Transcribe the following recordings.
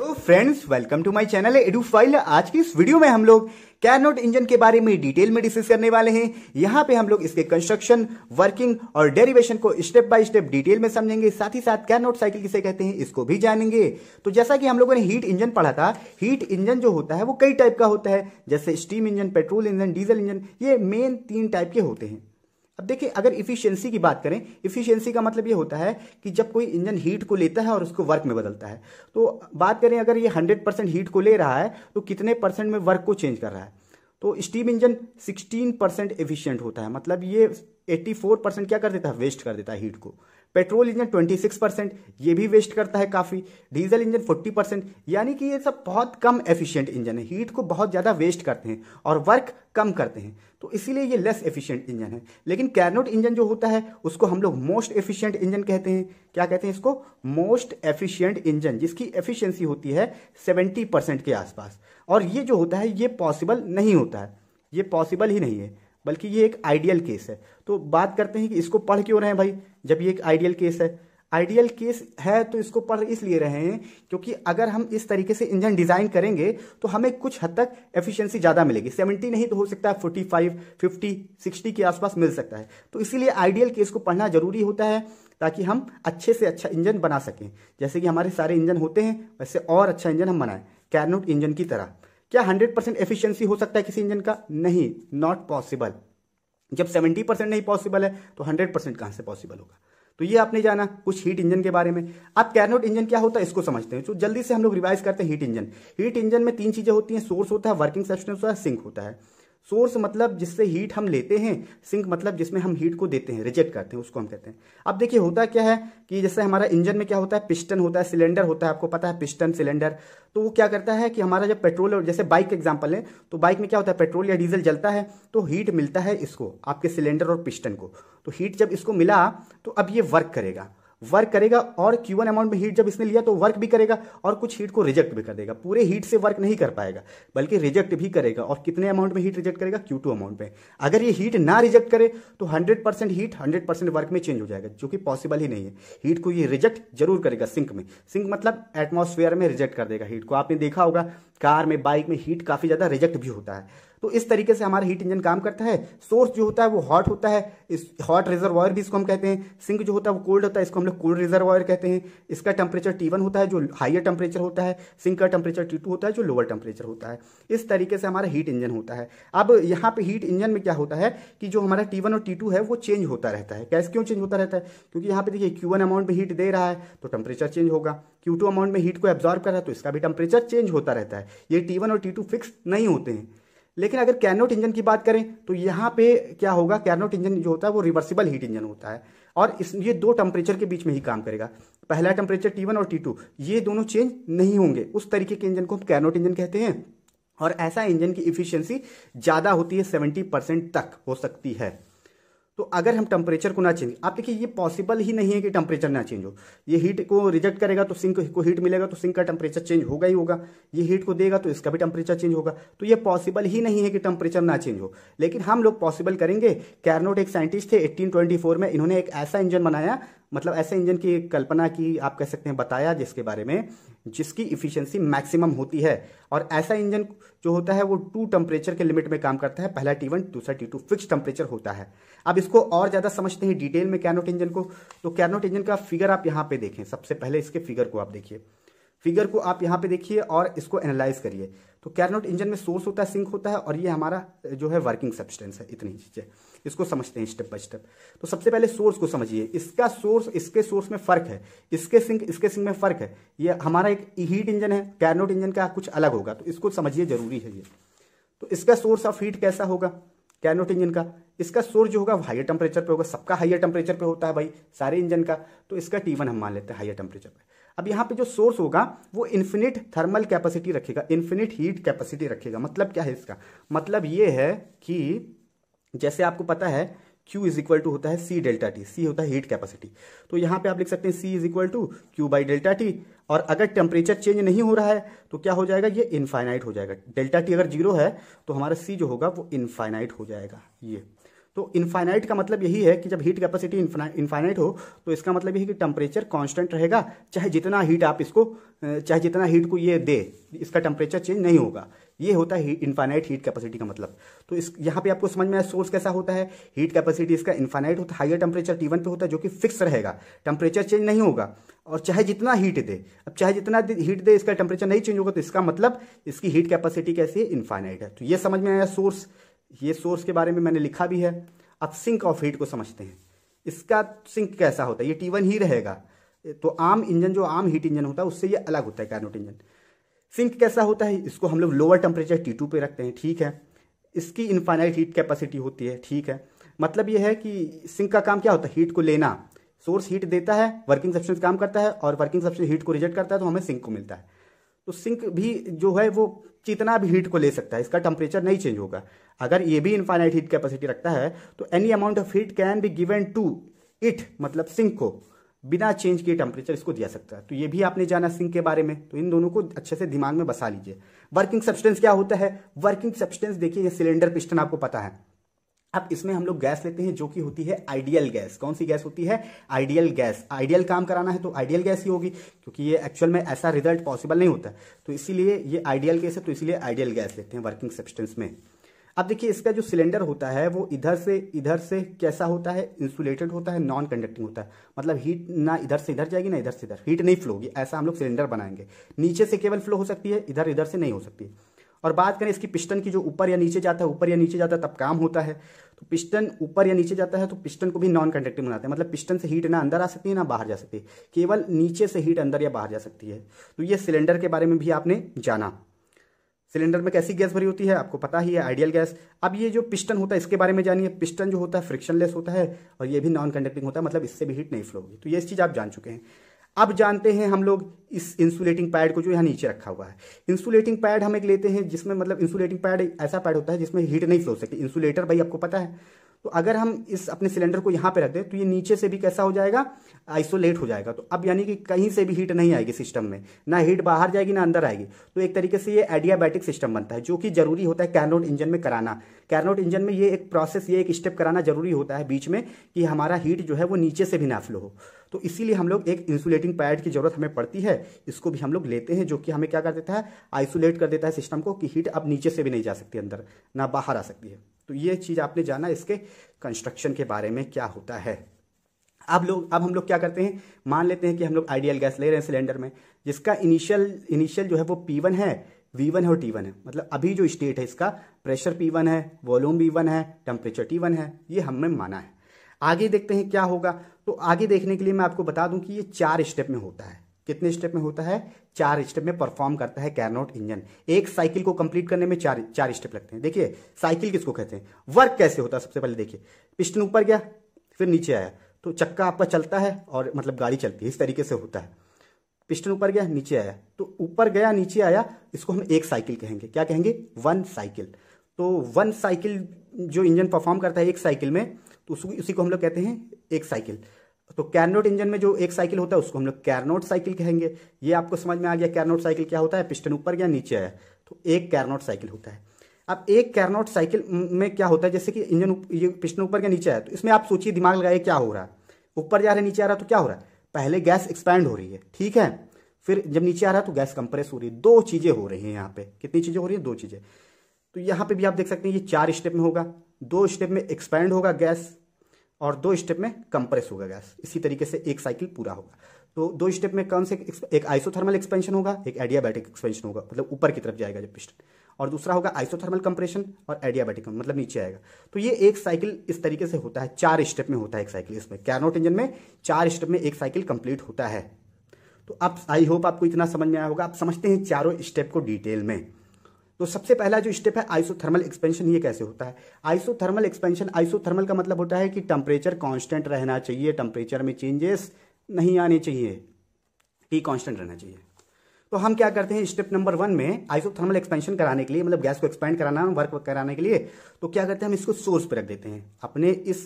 तो friends welcome to my channel edu file आज की इस वीडियो में हम लोग कैरनोट इंजन के बारे में डिटेल में डिस्कस करने वाले हैं यहाँ पे हम लोग इसके कंस्ट्रक्शन वर्किंग और डेरिवेशन को स्टेप बाय स्टेप डिटेल में समझेंगे साथ ही साथ कैरनोट साइकिल किसे कहते हैं इसको भी जानेंगे तो जैसा कि हम लोगों ने हीट इंजन पढ़ा था हीट इंजन जो होता है वो कई टाइप का होता है जैसे steam engine petrol engine diesel engine ये मेन तीन टाइप के होते हैं अब देखिए अगर इफिशियंसी की बात करें इफिशियंसी का मतलब ये होता है कि जब कोई इंजन हीट को लेता है और उसको वर्क में बदलता है तो बात करें अगर ये हंड्रेड परसेंट हीट को ले रहा है तो कितने परसेंट में वर्क को चेंज कर रहा है तो स्टीम इंजन 16 परसेंट एफिशियंट होता है मतलब ये 84 परसेंट क्या कर देता है वेस्ट कर देता है हीट को पेट्रोल इंजन 26 परसेंट ये भी वेस्ट करता है काफ़ी डीजल इंजन 40 परसेंट यानी कि ये सब बहुत कम एफिशिएंट इंजन है हीट को बहुत ज़्यादा वेस्ट करते हैं और वर्क कम करते हैं तो इसीलिए ये लेस एफिशिएंट इंजन है लेकिन कैरनोट इंजन जो होता है उसको हम लोग मोस्ट एफिशिएंट इंजन कहते हैं क्या कहते हैं इसको मोस्ट एफिशिएंट इंजन जिसकी एफिशिएंसी होती है 70 परसेंट के आसपास और ये जो होता है ये पॉसिबल नहीं होता है ये पॉसिबल ही नहीं है बल्कि ये एक आइडियल केस है तो बात करते हैं कि इसको पढ़ क्यों रहे हैं भाई जब ये एक आइडियल केस है आइडियल केस है तो इसको पढ़ इसलिए रहे हैं क्योंकि अगर हम इस तरीके से इंजन डिजाइन करेंगे तो हमें कुछ हद तक एफिशिएंसी ज्यादा मिलेगी सेवेंटी नहीं तो हो सकता है फोर्टी फाइव फिफ्टी सिक्सटी के आसपास मिल सकता है तो इसीलिए आइडियल केस को पढ़ना जरूरी होता है ताकि हम अच्छे से अच्छा इंजन बना सकें जैसे कि हमारे सारे इंजन होते हैं वैसे और अच्छा इंजन हम बनाएं कैरनोट इंजन की तरह क्या 100 परसेंट एफिशियंसी हो सकता है किसी इंजन का नहीं नॉट पॉसिबल जब 70 परसेंट नहीं पॉसिबल है तो 100 परसेंट कहां से पॉसिबल होगा तो ये आपने जाना कुछ हीट इंजन के बारे में आप कैरनोट इंजन क्या होता है इसको समझते हैं तो जल्दी से हम लोग रिवाइज करते हैं हीट इंजन हीट इंजन में तीन चीजें होती हैं सोर्स होता है वर्किंग सब्सटेंस होता है सिंक होता है सोर्स मतलब जिससे हीट हम लेते हैं सिंक मतलब जिसमें हम हीट को देते हैं रिजेक्ट करते हैं उसको हम कहते हैं अब देखिए होता क्या है कि जैसे हमारा इंजन में क्या होता है पिस्टन होता है सिलेंडर होता है आपको पता है पिस्टन सिलेंडर तो वो क्या करता है कि हमारा जब पेट्रोल जैसे बाइक एग्जाम्पल है तो बाइक में क्या होता है पेट्रोल या डीजल जलता है तो हीट मिलता है इसको आपके सिलेंडर और पिस्टन को तो हीट जब इसको मिला तो अब ये वर्क करेगा वर्क करेगा और क्यू अमाउंट में हीट जब इसने लिया तो वर्क भी करेगा और कुछ हीट को रिजेक्ट भी कर देगा पूरे हीट से वर्क नहीं कर पाएगा बल्कि रिजेक्ट भी करेगा और कितने अमाउंट में हीट रिजेक्ट करेगा क्यू अमाउंट में अगर ये हीट ना रिजेक्ट करे तो हंड्रेड हीट हंड्रेड वर्क में चेंज हो जाएगा जो कि पॉसिबल ही नहीं है हीट को ये रिजेक्ट जरूर करेगा सिंक में सिंक मतलब एटमोसफेयर में रिजेक्ट कर देगा हीट को आपने देखा होगा कार में बाइक में हीट काफ़ी ज़्यादा रिजेक्ट भी होता है तो इस तरीके से हमारा हीट इंजन काम करता है सोर्स जो होता है वो हॉट होता है इस हॉट रिजर्वायर भी इसको हम कहते हैं सिंक जो होता है वो कोल्ड होता है इसको हम लोग कोल्ड रिजर्वायर कहते हैं इसका टेम्परेचर टी वन होता है जो हाइयर टेम्परेचर होता है सिंक का टेम्परेचर टी टू होता है जो लोअर टेम्परेचर होता है इस तरीके से हमारा हीट इंजन होता है अब यहाँ पे हीट इंजन में क्या होता है कि जो हमारा टी और टी है वो चेंज होता रहता है कैसे क्यों चेंज होता रहता है क्योंकि यहाँ पे देखिए क्यू अमाउंट में हीट दे रहा है तो टेम्परेचर चेंज होगा क्यू अमाउंट में हीट को एब्जॉर्व कर रहा है तो इसका भी टेम्परेचर चेंज होता रहता है ये टी और टी फिक्स नहीं होते हैं लेकिन अगर कैनोट इंजन की बात करें तो यहाँ पे क्या होगा कैनोट इंजन जो होता है वो रिवर्सिबल हीट इंजन होता है और इस ये दो टेम्परेचर के बीच में ही काम करेगा पहला टेम्परेचर वन और टू ये दोनों चेंज नहीं होंगे उस तरीके के इंजन को हम कैनोट इंजन कहते हैं और ऐसा इंजन की इफिशियंसी ज़्यादा होती है सेवेंटी परसेंट तक हो सकती है तो अगर हम टेम्परेचर को ना चेंज आप देखिए ये पॉसिबल ही नहीं है कि टेम्परेचर ना चेंज हो ये हीट को रिजेक्ट करेगा तो सिंक को हीट मिलेगा तो सिंक का टेम्परेचर चेंज होगा ही होगा ये हीट को देगा तो इसका भी टेम्परेचर चेंज होगा तो ये पॉसिबल ही नहीं है कि टेम्परेचर ना चेंज हो लेकिन हम लोग पॉसिबल करेंगे कैरनोट एक साइंटिस्ट थे एट्टीन में इन्होंने एक ऐसा इंजन बनाया मतलब ऐसे इंजन की कल्पना की आप कह सकते हैं बताया जिसके बारे में जिसकी इफिशियंसी मैक्सिमम होती है और ऐसा इंजन जो होता है वो टू टेम्परेचर के लिमिट में काम करता है पहला टी वन दूसरा टी टू फिक्स टेम्परेचर होता है अब इसको और ज़्यादा समझते हैं डिटेल में कैनोट इंजन को तो कैनोट इंजन का फिगर आप यहां पे देखें सबसे पहले इसके फिगर को आप देखिए फिगर को आप यहाँ पे देखिए और इसको एनालाइज करिए तो कैरनोट इंजन में सोर्स होता है सिंक होता है और ये हमारा जो है वर्किंग सब्सटेंस है इतनी चीज़ें इसको समझते हैं स्टेप बाय स्टेप तो सबसे पहले सोर्स को समझिए इसका सोर्स इसके सोर्स में फ़र्क है इसके सिंक इसके सिंक में फ़र्क है ये हमारा एक हीट इंजन है कैरनोट इंजन का कुछ अलग होगा तो इसको समझिए जरूरी है ये तो इसका सोर्स ऑफ हीट कैसा होगा कैरनोट इंजन का इसका सोर्स जो होगा हाइयर टेम्परेचर पर होगा सबका हाइयर टेम्परेचर पर होता है भाई सारे इंजन का तो इसका टी हम मान लेते हैं हाइयर टेम्परेचर पर अब यहाँ पे जो सोर्स होगा वो इन्फिनिट थर्मल कैपेसिटी रखेगा इन्फिनिट हीट कैपेसिटी रखेगा मतलब क्या है इसका मतलब ये है कि जैसे आपको पता है Q इज इक्वल टू होता है C डेल्टा टी C होता है हीट कैपेसिटी तो यहाँ पे आप लिख सकते हैं C is equal to Q by delta T और अगर टेम्परेचर चेंज नहीं हो रहा है तो क्या हो जाएगा ये इन्फाइनाइट हो जाएगा डेल्टा टी अगर जीरो है तो हमारा C जो होगा वो इन्फाइनाइट हो जाएगा ये तो इन्फाइनाइट का मतलब यही है कि जब हीट कैपेसिटी इन्फाइनाइट हो तो इसका मतलब यही कि टेम्परेचर कांस्टेंट रहेगा चाहे जितना हीट आप इसको चाहे जितना हीट को ये दे इसका टेम्परेचर चेंज नहीं होगा ये होता है इन्फाइनाइट हीट कैपेसिटी का मतलब तो इस यहाँ पे आपको समझ में आया सोर्स कैसा होता है हीट कैपेसिटी इसका इन्फाइनाइट होता है हाइयर टेम्परेचर टी वन पे होता है जो कि फिक्स रहेगा टेम्परेचर चेंज नहीं होगा और चाहे जितना हीट दे अब चाहे जितना हीट दे इसका टेम्परेचर नहीं चेंज होगा तो इसका मतलब इसकी हीट कैपेसिटी कैसी है इन्फाइनाइट है तो ये समझ में आया सोर्स ये सोर्स के बारे में मैंने लिखा भी है अब सिंक ऑफ हीट को समझते हैं इसका सिंक कैसा होता है ये टी वन ही रहेगा तो आम इंजन जो आम हीट इंजन होता है उससे ये अलग होता है कैनोट इंजन सिंक कैसा होता है इसको हम लोग लोअर टेम्परेचर टी टू पे रखते हैं ठीक है इसकी इनफाइनाइट हीट कैपेसिटी होती है ठीक है मतलब ये है कि सिंक का काम क्या होता है हीट को लेना सोर्स हीट देता है वर्किंग सब्सटेंस काम करता है और वर्किंग सब्सटेंस हीट को रिजेक्ट करता है तो हमें सिंक को मिलता है तो सिंक भी जो है वो जितना भी हीट को ले सकता है इसका टेम्परेचर नहीं चेंज होगा अगर ये भी इन्फाइनाइट हीट कैपेसिटी रखता है तो any amount of heat can be given to it मतलब सिंक को बिना चेंज किए टेम्परेचर इसको दिया सकता है तो ये भी आपने जाना सिंक के बारे में तो इन दोनों को अच्छे से दिमाग में बसा लीजिए वर्किंग सब्सटेंस क्या होता है वर्किंग सब्सटेंस देखिए ये सिलेंडर पिस्टन आपको पता है अब इसमें हम लोग गैस लेते हैं जो कि होती है आइडियल गैस कौन सी गैस होती है आइडियल गैस आइडियल काम कराना है तो आइडियल गैस ही होगी क्योंकि ये एक्चुअल में ऐसा रिजल्ट पॉसिबल नहीं होता तो इसीलिए ये आइडियल गैस है तो इसीलिए आइडियल गैस लेते हैं वर्किंग सब्सटेंस में अब देखिए इसका जो सिलेंडर होता है वो इधर से इधर से कैसा होता है इंसुलेटेड होता है नॉन कंडक्टिंग होता है मतलब हीट ना इधर से इधर जाएगी ना इधर से इधर हीट नहीं फ्लो होगी ऐसा हम लोग सिलेंडर बनाएंगे नीचे से केवल फ्लो हो सकती है इधर इधर से नहीं हो सकती है और बात करें इसकी पिस्टन की जो ऊपर या नीचे जाता है ऊपर या नीचे जाता है तब काम होता है तो पिस्टन ऊपर या नीचे जाता है तो पिस्टन को भी नॉन कंडक्टिंग बनाते हैं मतलब पिस्टन से हीट ना अंदर आ सकती है ना बाहर जा सकती है केवल नीचे से हीट अंदर या बाहर जा सकती है तो ये सिलेंडर के बारे में भी आपने जाना सिलेंडर में कैसी गैस भरी होती है आपको पता ही है आइडियल गैस अब ये जो पिस्टन होता है इसके बारे में जानिए पिस्टन जो होता है फ्रिक्शनलेस होता है और ये भी नॉन कंडक्टिंग होता है मतलब इससे भी हीट नहीं फ्लो होगी तो ये इस चीज़ आप जान चुके हैं अब जानते हैं हम लोग इस इंसुलेटिंग पैड को जो यहाँ नीचे रखा हुआ है इंसुलेटिंग पैड हम एक लेते हैं जिसमें मतलब इंसुलेटिंग पैड ऐसा पैड होता है जिसमें हीट नहीं फ्लो सकती इंसुलेटर भाई आपको पता है तो अगर हम इस अपने सिलेंडर को यहाँ पे रख दें तो ये नीचे से भी कैसा हो जाएगा आइसोलेट हो जाएगा तो अब यानी कि कहीं से भी हीट नहीं आएगी सिस्टम में ना हीट बाहर जाएगी ना अंदर आएगी तो एक तरीके से ये एडियाबैटिक सिस्टम बनता है जो कि जरूरी होता है कैरनोट इंजन में कराना कैरनोट इंजन में ये एक प्रोसेस ये एक स्टेप कराना जरूरी होता है बीच में कि हमारा हीट जो है वो नीचे से भी ना फ्लो हो तो इसीलिए हम लोग एक इंसुलेटिंग पैड की जरूरत हमें पड़ती है इसको भी हम लोग लेते हैं जो कि हमें क्या कर देता है आइसोलेट कर देता है सिस्टम को कि हीट अब नीचे से भी नहीं जा सकती अंदर ना बाहर आ सकती है तो ये चीज़ आपने जाना इसके कंस्ट्रक्शन के बारे में क्या होता है अब लोग अब हम लोग क्या करते हैं मान लेते हैं कि हम लोग आइडियल गैस ले रहे हैं सिलेंडर में जिसका इनिशियल इनिशियल जो है वो पी वन है वी वन है और टी वन है मतलब अभी जो स्टेट है इसका प्रेशर पी वन है वॉल्यूम वी वन है टेम्परेचर टी वन है ये हमने माना है आगे देखते हैं क्या होगा तो आगे देखने के लिए मैं आपको बता दूं कि ये चार स्टेप में होता है कितने स्टेप में होता है चार स्टेप में परफॉर्म करता है कैरनोट इंजन एक साइकिल को कंप्लीट करने में चार चार स्टेप लगते हैं देखिए साइकिल किसको कहते हैं वर्क कैसे होता है सबसे पहले देखिए पिस्टन ऊपर गया फिर नीचे आया तो चक्का आपका चलता है और मतलब गाड़ी चलती है इस तरीके से होता है पिस्टन ऊपर गया नीचे आया तो ऊपर गया नीचे आया इसको हम एक साइकिल कहेंगे क्या कहेंगे वन साइकिल तो वन साइकिल जो इंजन परफॉर्म करता है एक साइकिल में तो उसी को हम लोग कहते हैं एक साइकिल तो कैरनोट इंजन में जो एक साइकिल होता है उसको हम लोग कैरनोट साइकिल कहेंगे ये आपको समझ में आ गया कैरनोट साइकिल क्या होता है पिस्टन ऊपर या नीचे आया तो एक कैरनोट साइकिल होता है अब एक कैरनोट साइकिल में क्या होता है जैसे कि इंजन ये पिस्टन ऊपर या नीचे आया तो इसमें आप सोचिए दिमाग लगाइए क्या हो रहा है ऊपर जा रहा है नीचे आ रहा है तो क्या हो रहा है पहले गैस एक्सपैंड हो रही है ठीक है फिर जब नीचे आ रहा है तो गैस कंप्रेस हो रही है दो चीज़ें हो रही हैं यहाँ पे कितनी चीज़ें हो रही हैं दो चीज़ें तो यहाँ पे भी आप देख सकते हैं ये चार स्टेप में होगा दो स्टेप में एक्सपैंड होगा गैस और दो स्टेप में कंप्रेस होगा गैस इसी तरीके से एक साइकिल पूरा होगा तो दो स्टेप में कौन से एक आइसोथर्मल एक्सपेंशन होगा एक एडियाबैटिक एक्सपेंशन होगा मतलब ऊपर की तरफ जाएगा जब पिस्टन और दूसरा होगा आइसोथर्मल कंप्रेशन और एडियाबैटिक मतलब नीचे आएगा तो ये एक साइकिल इस तरीके से होता है चार स्टेप में होता है एक साइकिल इसमें कैरनोट इंजन में चार स्टेप में एक साइकिल कंप्लीट होता है तो अब आई होप आपको इतना समझ में आया होगा आप समझते हैं चारों स्टेप को डिटेल में तो सबसे पहला जो स्टेप है आइसोथर्मल एक्सपेंशन ये कैसे होता है आइसोथर्मल एक्सपेंशन आइसोथर्मल का मतलब होता है कि टेम्परेचर कांस्टेंट रहना चाहिए टेम्परेचर में चेंजेस नहीं आने चाहिए ही कांस्टेंट रहना चाहिए तो हम क्या करते हैं स्टेप नंबर वन में आइसोथर्मल एक्सपेंशन कराने के लिए मतलब गैस को एक्सपेंड कराना वर्क कराने के लिए तो क्या करते हैं हम इसको सोर्स पर रख देते हैं अपने इस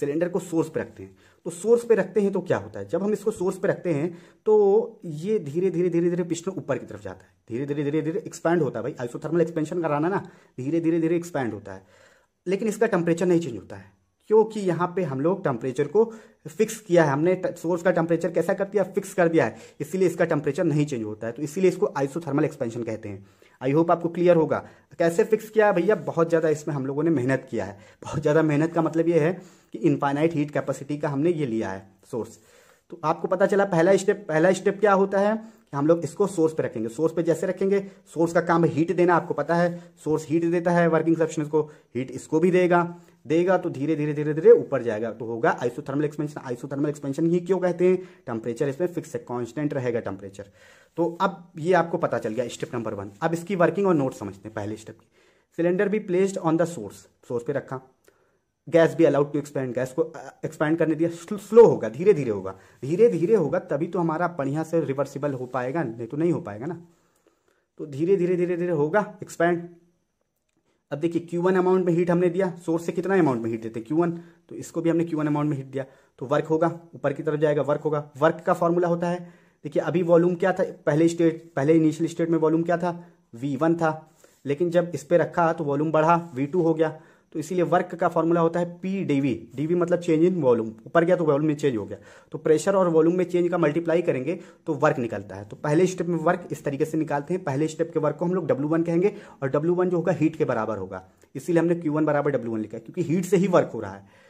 सिलेंडर को सोर्स पर रखते हैं तो सोर्स पे रखते हैं तो क्या होता है जब हम इसको सोर्स पे रखते हैं तो ये धीरे धीरे धीरे धीरे पिस्टन ऊपर की तरफ जाता है धीरे धीरे धीरे धीरे एक्सपैंड होता है भाई आइसोथर्मल एक्सपेंशन कराना ना धीरे धीरे धीरे एक्सपैंड होता है लेकिन इसका टेम्परेचर नहीं चेंज होता है क्योंकि यहाँ पे हम लोग टेम्परेचर को फिक्स किया है हमने सोर्स का टेम्परेचर कैसा कर दिया फिक्स कर दिया है इसीलिए इसका टेम्परेचर नहीं चेंज होता है तो इसीलिए इसको आइसोथर्मल एक्सपेंशन कहते हैं आई होप आपको क्लियर होगा कैसे फिक्स किया है भैया बहुत ज़्यादा इसमें हम लोगों ने मेहनत किया है बहुत ज़्यादा मेहनत का मतलब ये है कि इन्फाइनाइट हीट कैपेसिटी का हमने ये लिया है सोर्स तो आपको पता चला पहला स्टेप पहला स्टेप क्या होता है हम लोग इसको सोर्स पे रखेंगे सोर्स पे जैसे रखेंगे सोर्स का काम हीट देना आपको पता है सोर्स हीट देता है वर्किंग सेप्शन को हीट इसको भी देगा देगा तो धीरे धीरे धीरे धीरे ऊपर जाएगा तो होगा आइसोथर्मल एक्सपेंशन आइसोथर्मल एक्सपेंशन ही क्यों कहते हैं टेम्परेचर इसमें फिक्स है कॉन्स्टेंट रहेगा टेम्परेचर तो अब ये आपको पता चल गया स्टेप नंबर वन अब इसकी वर्किंग और नोट समझते हैं पहले स्टेप की सिलेंडर भी placed on the source source पे रखा गैस भी अलाउड टू एक्सपैंड गैस को एक्सपैंड करने दिया स्लो होगा धीरे धीरे होगा धीरे धीरे होगा तभी तो हमारा बढ़िया से रिवर्सिबल हो पाएगा नहीं तो नहीं हो पाएगा ना तो धीरे धीरे धीरे धीरे होगा एक्सपैंड अब देखिए क्यू वन अमाउंट में हीट हमने दिया सोर्स से कितना अमाउंट में हीट देते क्यू वन तो इसको भी हमने क्यू वन अमाउंट में हीट दिया तो वर्क होगा ऊपर की तरफ जाएगा वर्क होगा वर्क का फॉर्मूला होता है देखिए अभी वॉल्यूम क्या था पहले स्टेट पहले इनिशियल स्टेट में वॉल्यूम क्या था वी वन था लेकिन जब इस पर रखा तो वॉल्यूम बढ़ा वी टू हो गया तो इसीलिए वर्क का फॉर्मूला होता है पी डीवी डीवी मतलब चेंज इन वॉल्यूम ऊपर गया तो वॉल्यूम में चेंज हो गया तो प्रेशर और वॉल्यूम में चेंज का मल्टीप्लाई करेंगे तो वर्क निकलता है तो पहले स्टेप में वर्क इस तरीके से निकालते हैं पहले स्टेप के वर्क को हम लोग डब्ल्यू वन कहेंगे और डब्ल्यू वन जो होगा हीट के बराबर होगा इसीलिए हमने क्यू वन बराबर डब्ल्यू वन लिखा क्योंकि हीट से ही वर्क हो रहा है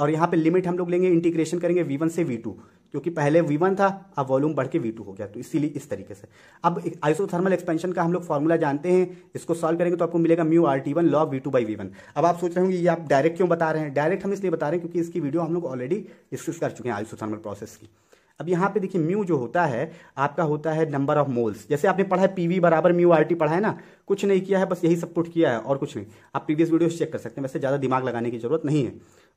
और यहाँ पे लिमिट हम लोग लेंगे इंटीग्रेशन करेंगे वी वन से वी टू क्योंकि पहले V1 था अब वॉल्यूम बढ़ के V2 हो गया तो इसीलिए इस तरीके से अब आइसोथर्मल एक्सपेंशन का हम लोग फॉर्मूला जानते हैं इसको सॉल्व करेंगे तो आपको मिलेगा mu R T one log V two by V one अब आप सोच रहे होंगे ये आप डायरेक्ट क्यों बता रहे हैं डायरेक्ट हम इसलिए बता रहे हैं क्योंकि इसकी वीडियो हम लोग ऑलरेडी डिस्कस कर चुके हैं आइसोथर्मल प्रोसेस की अब यहाँ पे देखिए म्यू जो होता है आपका होता है नंबर ऑफ मोल्स जैसे आपने पढ़ा है पीवी बराबर म्यू आर टी पढ़ा है ना कुछ नहीं किया है बस यही सब पुट किया है और कुछ नहीं आप प्रीवियस वीडियोस चेक कर सकते हैं वैसे ज़्यादा दिमाग लगाने की जरूरत नहीं है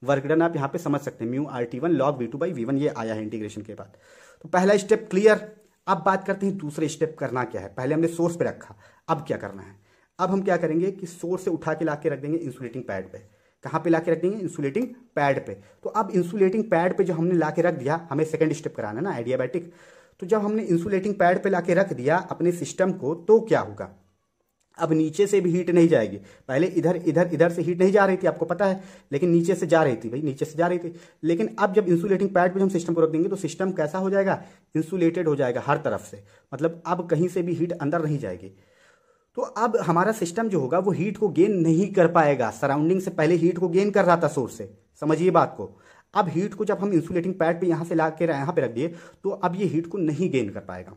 वर्क डन आप यहाँ पे समझ सकते हैं mu R T one log V two by V one ये आया है इंटीग्रेशन के बाद तो पहला स्टेप क्लियर अब बात करते हैं दूसरे स्टेप करना क्या है पहले हमने सोर्स पे रखा अब क्या करना है अब हम क्या करेंगे कि सोर्स से उठा के ला के रख देंगे इंसुलेटिंग पैड पे कहाँ पे ला के रख देंगे इंसुलेटिंग पैड पे तो अब इंसुलेटिंग पैड पे जो हमने ला के रख दिया हमें सेकेंड स्टेप कराना है ना एडियाबैटिक तो जब हमने इंसुलेटिंग पैड पे ला के रख दिया अपने सिस्टम को तो क्या होगा अब नीचे से भी हीट नहीं जाएगी पहले इधर इधर इधर से हीट नहीं जा रही थी आपको पता है लेकिन नीचे से जा रही थी भाई नीचे से जा रही थी लेकिन अब जब इंसुलेटिंग पैड पे हम सिस्टम को रख देंगे तो सिस्टम कैसा हो जाएगा इंसुलेटेड हो जाएगा हर तरफ से मतलब अब कहीं से भी हीट अंदर नहीं जाएगी तो अब हमारा सिस्टम जो होगा वो हीट को गेन नहीं कर पाएगा सराउंडिंग से पहले हीट को गेन कर रहा था सोर्स से समझिए बात को अब हीट को जब हम इंसुलेटिंग पैड पे यहाँ से ला के यहाँ पे रख दिए तो अब ये हीट को नहीं गेन कर पाएगा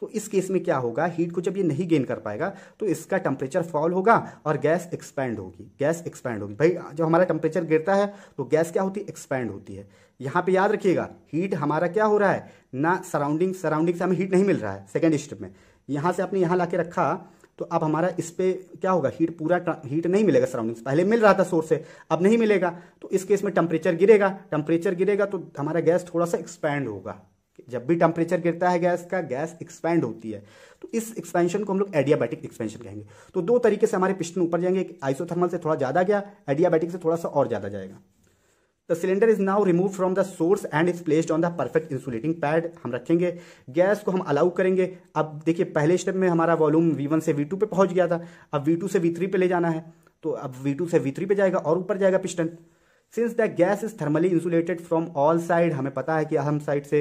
तो इस केस में क्या होगा हीट को जब ये नहीं गेन कर पाएगा तो इसका टेम्परेचर फॉल होगा और गैस एक्सपैंड होगी गैस एक्सपैंड होगी भाई जब हमारा टेम्परेचर गिरता है तो गैस क्या होती है एक्सपैंड होती है यहाँ पे याद रखिएगा हीट हमारा क्या हो रहा है ना सराउंडिंग सराउंडिंग से हमें हीट नहीं मिल रहा है सेकेंड स्टेप में यहाँ से आपने यहाँ ला रखा तो अब हमारा इस पर क्या होगा हीट पूरा हीट नहीं मिलेगा सराउंडिंग पहले मिल रहा था सोर्स से अब नहीं मिलेगा तो इस केस में टेम्परेचर गिरेगा टेम्परेचर गिरेगा तो हमारा गैस थोड़ा सा एक्सपैंड होगा जब भी टेम्परेचर गिरता है गैस का गैस एक्सपेंड होती है तो इस एक्सपेंशन को हम लोग एडियाबैटिक एक्सपेंशन कहेंगे तो दो तरीके से हमारे पिस्टन ऊपर जाएंगे एक आइसोथर्मल से थोड़ा ज़्यादा गया एडियाबैटिक से थोड़ा सा और ज़्यादा जाएगा the cylinder is now remove from the source and is placed on the perfect insulating pad हम रखेंगे गैस को हम अलाउ करेंगे अब देखिए पहले स्टेप में हमारा वॉल्यूम वी से वी पे पहुंच गया था अब वी से वी पे ले जाना है तो अब वी से वी पे जाएगा और ऊपर जाएगा piston since the gas is thermally insulated from all side हमें पता है कि हम साइड से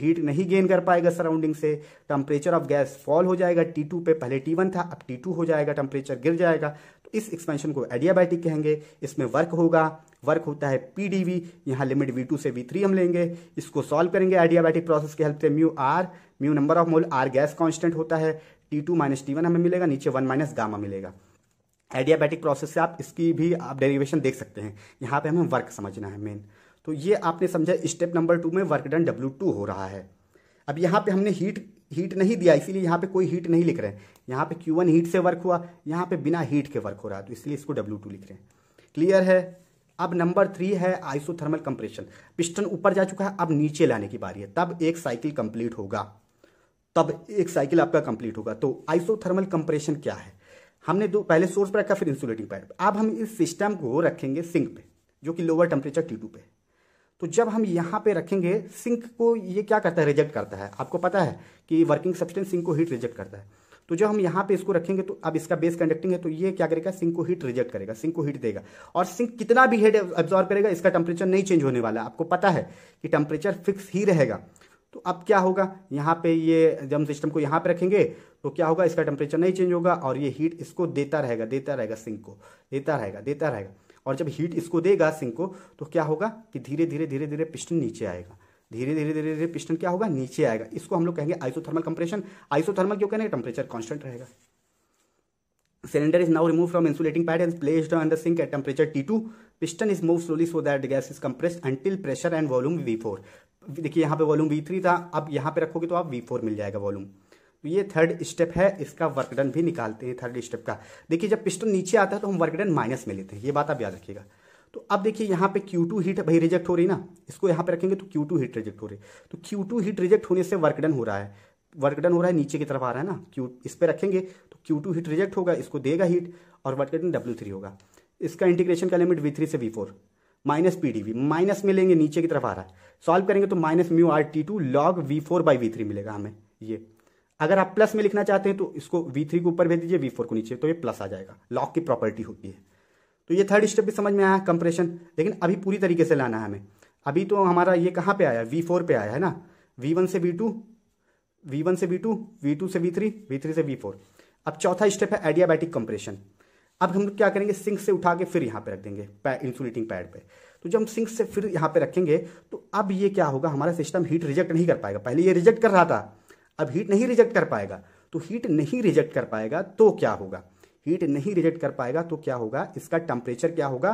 हीट नहीं गेन कर पाएगा सराउंडिंग से टेम्परेचर ऑफ गैस फॉल हो जाएगा टी टू पे पहले टी वन था अब टी टू हो जाएगा टेम्परेचर गिर जाएगा तो इस एक्सपेंशन को एडियाबैटिक कहेंगे इसमें वर्क होगा वर्क होता है पी डी वी यहाँ लिमिट वी टू से वी थ्री हम लेंगे इसको सॉल्व करेंगे एडियाबैटिक प्रोसेस की हेल्प से mu R mu number of mole R gas constant होता है T two minus T one हमें मिलेगा नीचे वन माइनस गामा मिलेगा एडियाबैटिक प्रोसेस से आप इसकी भी आप डेरिवेशन देख सकते हैं यहाँ पे हमें वर्क समझना है मेन तो ये आपने समझा स्टेप नंबर टू में वर्क डन डब्ल्यू टू हो रहा है अब यहाँ पे हमने हीट हीट नहीं दिया इसीलिए यहाँ पे कोई हीट नहीं लिख रहे हैं यहाँ पे क्यू वन हीट से वर्क हुआ यहाँ पे बिना हीट के वर्क हो रहा है तो इसलिए इसको डब्ल्यू टू लिख रहे हैं क्लियर है अब नंबर थ्री है आइसोथर्मल कंप्रेशन पिस्टन ऊपर जा चुका है अब नीचे लाने की बारी है तब एक साइकिल कंप्लीट होगा तब एक साइकिल आपका कंप्लीट होगा तो आइसोथर्मल कंप्रेशन क्या है हमने दो पहले सोर्स पर रखा फिर इंसुलेटिंग पैड पर अब हम इस सिस्टम को रखेंगे सिंक पे जो कि लोअर टेम्परेचर टी टू पे तो जब हम यहाँ पे रखेंगे सिंक को ये क्या करता है रिजेक्ट करता है आपको पता है कि वर्किंग सब्सटेंस सिंक को हीट रिजेक्ट करता है तो जब हम यहाँ पे इसको रखेंगे तो अब इसका बेस कंडक्टिंग है तो ये क्या करेगा सिंक को हीट रिजेक्ट करेगा सिंक को हीट देगा और सिंक कितना भी हीट एब्जॉर्व करेगा इसका टेम्परेचर नहीं चेंज होने वाला आपको पता है कि टेम्परेचर फिक्स ही रहेगा तो अब क्या होगा यहाँ पे ये जब हम सिस्टम को यहाँ पे रखेंगे तो क्या होगा इसका टेम्परेचर नहीं चेंज होगा और ये हीट इसको देता रहेगा देता रहेगा सिंक को देता रहेगा देता रहेगा और जब हीट इसको देगा सिंक को तो क्या होगा कि धीरे धीरे धीरे धीरे पिस्टन नीचे आएगा धीरे धीरे धीरे धीरे पिस्टन क्या होगा नीचे आएगा इसको हम लोग कहेंगे आइसोथर्मल कंप्रेशन आइसोथर्मल क्यों कहेंगे टेम्परेचर कॉन्स्टेंट रहेगा cylinder is now remove from insulating pad and placed on sink at temperature T two piston is move slowly so that gas is is until pressure and volume V four देखिए यहाँ पे volume three था अब यहाँ पे रखोगे तो आप वी फोर मिल जाएगा वॉल्यूम तो ये थर्ड स्टेप है इसका वर्कडन भी निकालते हैं थर्ड स्टेप का देखिए जब पिस्टन नीचे आता है तो हम वर्कडन माइनस में लेते हैं ये बात आप याद रखिएगा तो अब देखिए यहाँ पे Q2 हीट भाई रिजेक्ट हो रही ना इसको यहाँ पे रखेंगे तो Q2 हीट रिजेक्ट हो रही तो Q2 हीट रिजेक्ट होने से वर्कडन हो रहा है वर्कडन हो रहा है नीचे की तरफ आ रहा है ना Q इस पर रखेंगे तो Q2 हीट रिजेक्ट होगा इसको देगा हीट और वर्कडन W3 होगा इसका इंटीग्रेशन का लिमिट वी से V four minus P D V minus में लेंगे नीचे की तरफ आ रहा है सॉल्व करेंगे तो minus mu R T two log V four by V three मिलेगा हमें ये अगर आप प्लस में लिखना चाहते हैं तो इसको वी थ्री के ऊपर भेज दीजिए वी फोर को नीचे तो ये प्लस आ जाएगा लॉक की प्रॉपर्टी होती है तो ये थर्ड स्टेप भी समझ में आया कंप्रेशन लेकिन अभी पूरी तरीके से लाना है हमें अभी तो हमारा ये कहाँ पे आया वी फोर पे आया है ना वी वन से वी टू वी वन से वी टू वी टू से वी थ्री वी थ्री से वी फोर अब चौथा स्टेप है एडियाबैटिक कंप्रेशन अब हम लोग क्या करेंगे सिंक से उठा के फिर यहाँ पे रख देंगे इंसुलेटिंग पैड पर तो जब हम सिंक से फिर यहाँ पे रखेंगे तो अब ये क्या होगा हमारा सिस्टम हीट रिजेक्ट नहीं कर पाएगा पहले ये रिजेक्ट कर रहा था अब हीट नहीं रिजेक्ट कर पाएगा तो हीट नहीं रिजेक्ट कर पाएगा तो क्या होगा हीट नहीं रिजेक्ट कर पाएगा तो क्या होगा इसका टेम्परेचर क्या होगा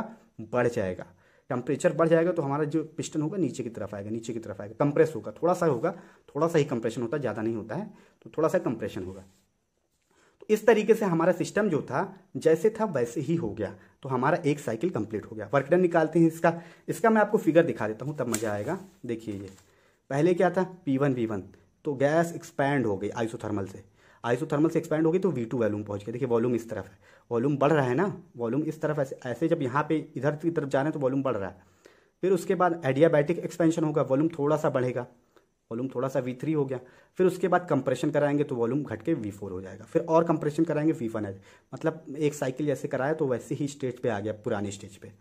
बढ़ जाएगा टेम्परेचर बढ़ जाएगा तो हमारा जो पिस्टन होगा नीचे की तरफ आएगा नीचे की तरफ आएगा कंप्रेस होगा थोड़ा सा होगा थोड़ा सा ही कंप्रेशन होता है ज़्यादा नहीं होता है तो थोड़ा सा कंप्रेशन होगा तो इस तरीके से हमारा सिस्टम जो था जैसे था वैसे ही हो गया तो हमारा एक साइकिल कंप्लीट हो गया वर्कडन निकालते हैं इसका इसका मैं आपको फिगर दिखा देता हूँ तब मज़ा आएगा देखिए ये पहले क्या था पी वन तो गैस एक्सपैंड हो गई आइसोथर्मल से आइसोथर्मल से एक्सपैंड हो गई तो वी टू वॉल्यूम पहुँच गया देखिए वॉल्यूम इस तरफ है वॉल्यूम बढ़ रहा है ना वॉल्यूम इस तरफ ऐसे ऐसे जब यहाँ पे इधर की तरफ जा रहे हैं तो वॉल्यूम बढ़ रहा है फिर उसके बाद एडियाबैटिक एक्सपेंशन होगा वॉल्यूम थोड़ा सा बढ़ेगा वॉल्यूम थोड़ा सा वी थ्री हो गया फिर उसके बाद कंप्रेशन कराएंगे तो वॉल्यूम घट के वी फोर हो जाएगा फिर और कंप्रेशन कराएंगे वी वन मतलब एक साइकिल जैसे कराया तो वैसे ही स्टेज पर आ गया पुरानी स्टेज पर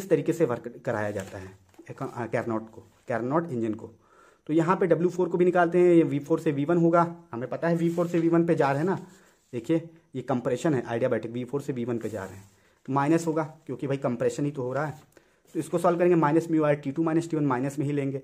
इस तरीके से वर्क कराया जाता है कैरनॉट को कैरनॉट इंजन को तो यहाँ पे W4 को भी निकालते हैं ये V4 से V1 होगा हमें पता है V4 से V1 पे जा रहे हैं ना देखिए ये कंप्रेशन है आइडियाबैटिक V4 से V1 पे जा रहे हैं तो माइनस होगा क्योंकि भाई कंप्रेशन ही तो हो रहा है तो इसको सॉल्व करेंगे minus mu R T two minus T one minus में ही लेंगे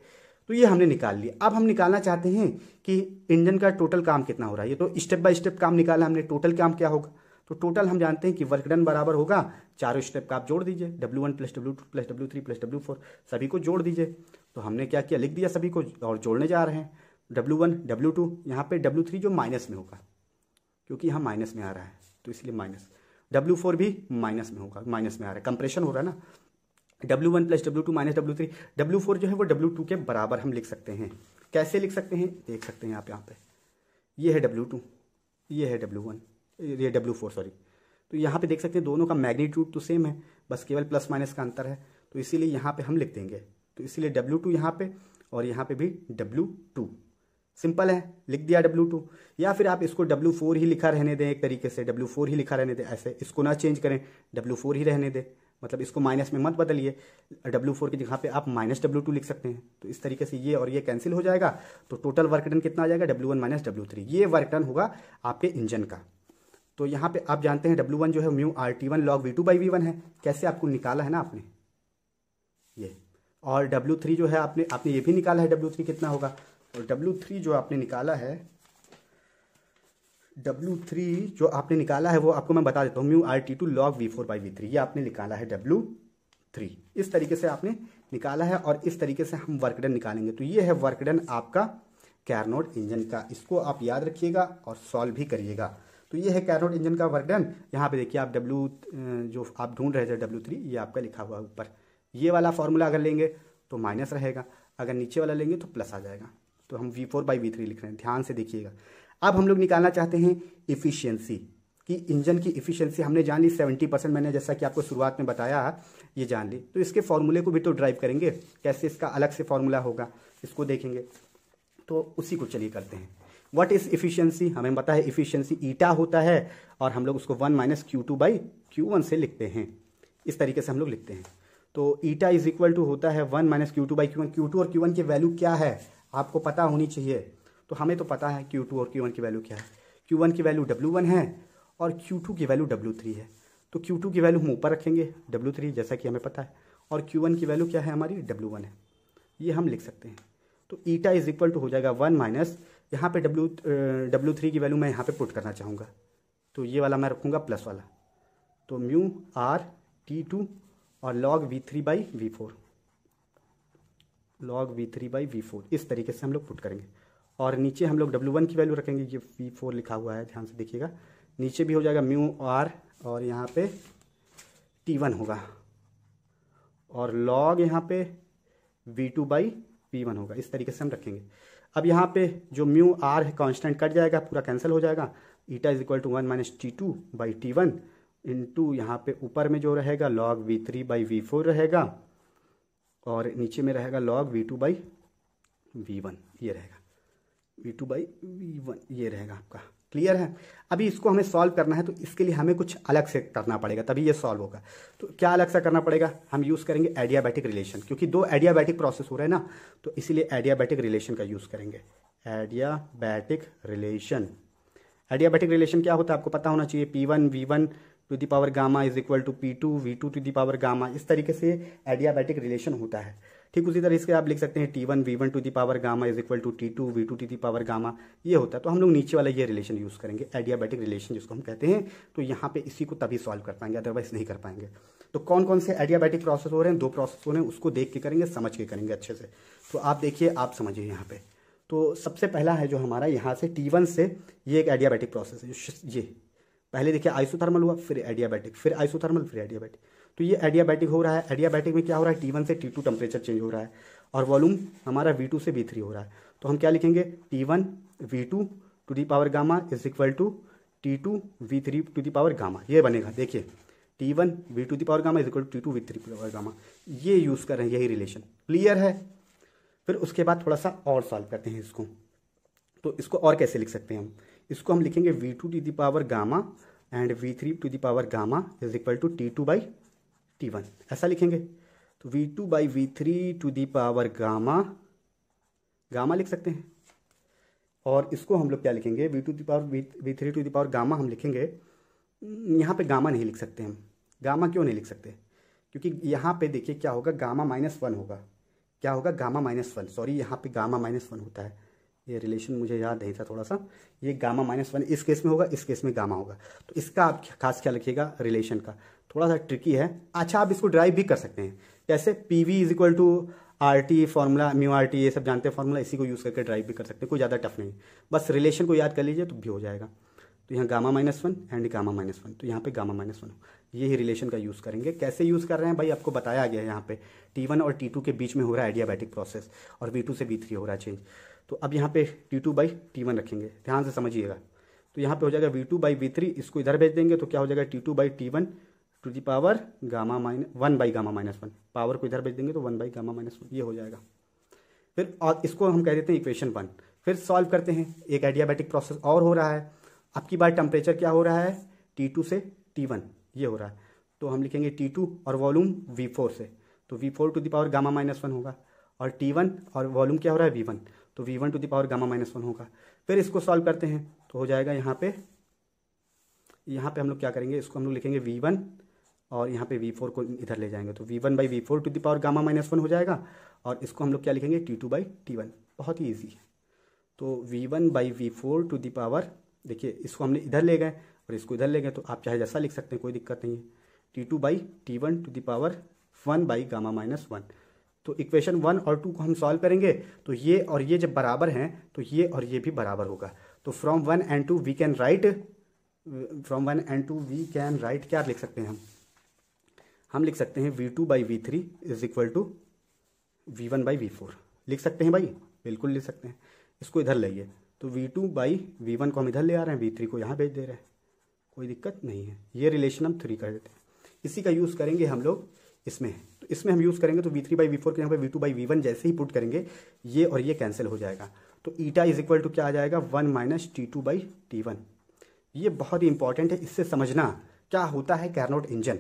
तो ये हमने निकाल लिया अब हम निकालना चाहते हैं कि इंजन का टोटल काम कितना हो रहा है ये तो स्टेप बाय स्टेप काम निकाला हमने टोटल काम क्या होगा तो टोटल हम जानते हैं कि वर्क डन बराबर होगा चारों स्टेप का आप जोड़ दीजिए W one plus W two plus W three plus W four सभी को जोड़ दीजिए तो हमने क्या किया लिख दिया सभी को और जोड़ने जा रहे हैं डब्ल्यू वन डब्ल्यू टू यहाँ पर डब्ल्यू थ्री जो माइनस में होगा क्योंकि यहाँ माइनस में आ रहा है तो इसलिए माइनस डब्ल्यू फोर भी माइनस में होगा माइनस में आ रहा है कंप्रेशन हो रहा है ना W one plus W two minus W three W four जो है वो डब्ल्यू टू के बराबर हम लिख सकते हैं कैसे लिख सकते हैं देख सकते हैं आप यहाँ पर ये है डब्ल्यू टू ये है डब्ल्यू वन ये डब्ल्यू फोर सॉरी तो यहाँ पे देख सकते हैं दोनों का मैग्नीट्यूड तो सेम है बस केवल प्लस माइनस का अंतर है तो इसीलिए यहाँ पे हम लिख देंगे तो इसीलिए डब्ल्यू टू यहाँ पर और यहाँ पे भी डब्ल्यू टू सिंपल है लिख दिया डब्ल्यू टू या फिर आप इसको डब्ल्यू फोर ही लिखा रहने दें एक तरीके से डब्ल्यू फोर ही लिखा रहने दें ऐसे इसको ना चेंज करें डब्ल्यू फोर ही रहने दें मतलब इसको माइनस में मत बदलिए डब्ल्यू फोर की जगह पे आप माइनस डब्ल्यू टू लिख सकते हैं तो इस तरीके से ये और ये कैंसिल हो जाएगा तो टोटल वर्क डन कितना आ जाएगा W one minus W three ये वर्क डन होगा आपके इंजन का तो यहाँ पे आप जानते हैं डब्ल्यू वन जो है mu R T one log V two by V one है कैसे आपको निकाला है ना आपने ये और डब्ल्यू थ्री जो है आपने आपने ये भी निकाला है डब्ल्यू थ्री कितना होगा और डब्ल्यू थ्री जो आपने निकाला है W3 थ्री जो आपने निकाला है वो आपको मैं बता देता हूँ mu R T two log V four by V three ये आपने निकाला है डब्ल्यू थ्री इस तरीके से आपने निकाला है और इस तरीके से हम वर्कडन निकालेंगे तो ये है वर्कडन आपका कैरनोड इंजन का इसको आप याद रखिएगा और सॉल्व भी करिएगा तो ये है कैरनोड इंजन का वर्कडन यहाँ पे देखिए आप डब्ल्यू जो आप ढूंढ रहे थे डब्ल्यू थ्री ये आपका लिखा हुआ है ऊपर ये वाला फार्मूला अगर लेंगे तो माइनस रहेगा अगर नीचे वाला लेंगे तो प्लस आ जाएगा तो हम V four by V three लिख रहे हैं ध्यान से देखिएगा अब हम लोग निकालना चाहते हैं इफ़िशियंसी कि इंजन की इफ़िशियंसी हमने जान ली सेवेंटी परसेंट मैंने जैसा कि आपको शुरुआत में बताया ये जान ली तो इसके फॉर्मूले को भी तो ड्राइव करेंगे कैसे इसका अलग से फॉर्मूला होगा इसको देखेंगे तो उसी को चलिए करते हैं वट इज़ इफ़िशियंसी हमें पता है इफ़िशियंसी ईटा होता है और हम लोग उसको one minus Q two by Q one से लिखते हैं इस तरीके से हम लोग लिखते हैं तो ईटा इज इक्वल टू होता है one minus Q two by Q one Q two और क्यू वन की वैल्यू क्या है आपको पता होनी चाहिए तो हमें तो पता है क्यू टू और क्यू वन की वैल्यू क्या है क्यू वन की वैल्यू डब्ल्यू वन है और क्यू टू की वैल्यू डब्ल्यू थ्री है तो क्यू टू की वैल्यू हम ऊपर रखेंगे डब्ल्यू थ्री जैसा कि हमें पता है और क्यू वन की वैल्यू क्या है हमारी डब्ल्यू वन है ये हम लिख सकते हैं तो ईटा इज इक्वल टू हो जाएगा वन माइनस यहाँ पर डब्ल्यू डब्ल्यू थ्री की वैल्यू मैं यहाँ पर पुट करना चाहूँगा तो ये वाला मैं रखूँगा प्लस वाला तो म्यू आर टी टू और log V three by V four log V three by V four इस तरीके से हम लोग पुट करेंगे और नीचे हम लोग डब्ल्यू वन की वैल्यू रखेंगे ये वी फोर लिखा हुआ है ध्यान से देखिएगा नीचे भी हो जाएगा म्यू आर और यहाँ पे टी वन होगा और लॉग यहाँ पे V two by V one होगा इस तरीके से हम रखेंगे अब यहाँ पे जो म्यू आर है कांस्टेंट कट जाएगा पूरा कैंसिल हो जाएगा eta is equal to one minus T two by T one into यहाँ पे ऊपर में जो रहेगा log V three by V four रहेगा और नीचे में रहेगा log V two by V one ये रहेगा V two by V one ये रहेगा आपका क्लियर है अभी इसको हमें सॉल्व करना है तो इसके लिए हमें कुछ अलग से करना पड़ेगा तभी ये सॉल्व होगा तो क्या अलग से करना पड़ेगा हम यूज़ करेंगे एडियाबैटिक रिलेशन क्योंकि दो एडियाबैटिक प्रोसेस हो रहे हैं ना तो इसीलिए एडियाबैटिक रिलेशन का यूज़ करेंगे एडियाबैटिक रिलेशन एडियाबैटिक रिलेशन क्या होता है आपको पता होना चाहिए P one V one to the power gamma is equal to P two V two to the power gamma इस तरीके से एडियाबैटिक रिलेशन होता है ठीक उसी तरह इसके आप लिख सकते हैं T one V one to the power gamma is equal to T two V two to the power gamma ये होता है तो हम लोग नीचे वाला ये रिलेशन यूज़ करेंगे एडियाबैटिक रिलेशन जिसको हम कहते हैं तो यहाँ पे इसी को तभी सॉल्व कर पाएंगे अदरवाइज नहीं कर पाएंगे तो कौन कौन से एडियाबैटिक प्रोसेस हो रहे हैं दो प्रोसेस हो रहे हैं उसको देख के करेंगे समझ के करेंगे अच्छे से तो आप देखिए आप समझिए यहाँ पे तो सबसे पहला है जो हमारा यहाँ से टी वन से ये एक एडियाबैटिक प्रोसेस है ये पहले देखिए आइसोथर्मल हुआ फिर एडियाबैटिक फिर आइसोथर्मल फिर एडियाबैटिक तो ये एडियाबैटिक हो रहा है एडियाबैटिक में क्या हो रहा है टी वन से टी टू टेम्परेचर चेंज हो रहा है और वॉल्यूम हमारा वी टू से वी थ्री हो रहा है तो हम क्या लिखेंगे T one V two to the power gamma is equal to T two V three to the power gamma ये बनेगा देखिए T one V two the power gamma is equal to T two V three power gamma ये use कर रहे हैं यही relation clear है फिर उसके बाद थोड़ा सा और सॉल्व करते हैं इसको तो इसको और कैसे लिख सकते हैं हम इसको हम लिखेंगे V two to the power gamma and V three to the power gamma is equal to T two by T one ऐसा लिखेंगे तो V two by V three to the power gamma gamma लिख सकते हैं और इसको हम लोग क्या लिखेंगे V two the power V three to the power gamma हम लिखेंगे यहाँ पे गामा नहीं लिख सकते हम गामा क्यों नहीं लिख सकते क्योंकि यहाँ पे देखिए क्या होगा गामा माइनस वन होगा क्या होगा गामा माइनस वन सॉरी यहाँ पे गामा माइनस वन होता है ये रिलेशन मुझे याद नहीं था थोड़ा सा ये गामा माइनस वन इस केस में होगा इस केस में गामा होगा तो इसका आप खास ख्याल रखिएगा रिलेशन का थोड़ा सा ट्रिकी है अच्छा आप इसको ड्राइव भी कर सकते हैं जैसे P V is equal to R T formula mu R T ये सब जानते हैं फॉर्मूला इसी को यूज़ करके ड्राइव भी कर सकते हैं कोई ज़्यादा टफ नहीं बस रिलेशन को याद कर लीजिए तो भी हो जाएगा तो यहाँ gamma minus one and gamma minus one तो यहाँ पे गामा माइनस वन यही रिलेशन का यूज़ करेंगे कैसे यूज़ कर रहे हैं भाई आपको बताया गया है यहाँ पे T1 और T2 के बीच में हो रहा है एडियाबैटिक प्रोसेस और B2 से B3 हो रहा है चेंज तो अब यहाँ पे T2 टू बाई टी रखेंगे ध्यान से समझिएगा तो यहाँ पे हो जाएगा V2 टू बाई वी इसको इधर भेज देंगे तो क्या हो जाएगा T2 two by T one to the power gamma minus one by gamma minus one power को इधर भेज देंगे तो one by gamma minus one ये हो जाएगा फिर और इसको हम कह देते हैं इक्वेशन वन फिर सॉल्व करते हैं एक एडियाबैटिक प्रोसेस और हो रहा है अब की बार टेम्परेचर क्या हो रहा है टी टू से टी वन ये हो रहा है तो हम लिखेंगे टी टू और वॉल्यूम वी फोर से तो V four to the power gamma minus one होगा और टी वन और वॉल्यूम क्या हो रहा है वी वन तो V one to power gamma minus one होगा फिर इसको सॉल्व करते हैं तो हो जाएगा यहाँ पे यहाँ पे हम लोग क्या करेंगे इसको हम लोग लिखेंगे वी वन और यहाँ पे वी फोर को इधर ले जाएंगे तो V one by V four to the power gamma minus one हो जाएगा और इसको हम लोग क्या लिखेंगे T two by T one बहुत ही ईजी है तो V one by V four to the power देखिए इसको हमने इधर ले गए और इसको इधर ले गए तो आप चाहे जैसा लिख सकते हैं कोई दिक्कत नहीं है T two by T one to the power one by gamma minus one तो इक्वेशन वन और टू को हम सॉल्व करेंगे तो ये और ये जब बराबर हैं तो ये और ये भी बराबर होगा तो from one and two we can write from one and two we can write क्या लिख सकते हैं हम हम लिख सकते हैं V two by V three is equal to V one by V four लिख सकते हैं भाई बिल्कुल लिख सकते हैं इसको इधर लाइए तो V two by V one को हम इधर ले आ रहे हैं वी थ्री को यहाँ भेज दे रहे हैं कोई दिक्कत नहीं है ये रिलेशन हम थ्री कर देते हैं इसी का यूज़ करेंगे हम लोग इसमें तो इसमें हम यूज़ करेंगे तो V three by V four के यहाँ पर V two by V one जैसे ही पुट करेंगे ये और ये कैंसिल हो जाएगा तो ईटा इज इक्वल टू क्या आ जाएगा one minus T two by T one ये बहुत ही इंपॉर्टेंट है इससे समझना क्या होता है कैरनोट इंजन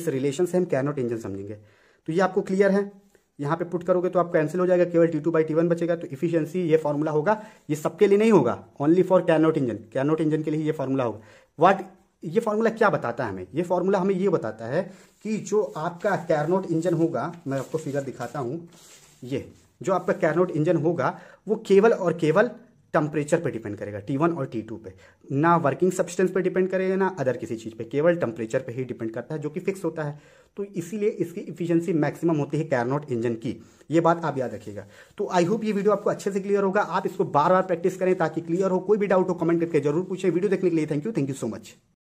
इस रिलेशन से हम कैरनोट इंजन समझेंगे तो ये आपको क्लियर है यहाँ पे पुट करोगे तो आप कैंसिल हो जाएगा केवल T two by T one बचेगा तो इफिशियंसी ये फॉर्मूला होगा ये सबके लिए नहीं होगा only for Carnot engine Carnot engine के लिए ये फॉर्मूला होगा वाट ये फार्मूला क्या बताता है हमें ये फार्मूला हमें ये बताता है कि जो आपका कैरनोट इंजन होगा मैं आपको फिगर दिखाता हूँ ये जो आपका कैरनोट इंजन होगा वो केवल और केवल टेम्परेचर पे डिपेंड करेगा T1 और T2 पे ना वर्किंग सब्सटेंस पे डिपेंड करेगा ना अदर किसी चीज़ पे केवल टेम्परेचर पे ही डिपेंड करता है जो कि फिक्स होता है तो इसीलिए इसकी इफिशियंसी मैक्सिमम होती है कैरनोट इंजन की ये बात आप याद रखिएगा तो आई होप ये वीडियो आपको अच्छे से क्लियर होगा आप इसको बार बार प्रैक्टिस करें ताकि क्लियर हो कोई भी डाउट हो कमेंट करके जरूर पूछें वीडियो देखने के लिए thank you thank you so much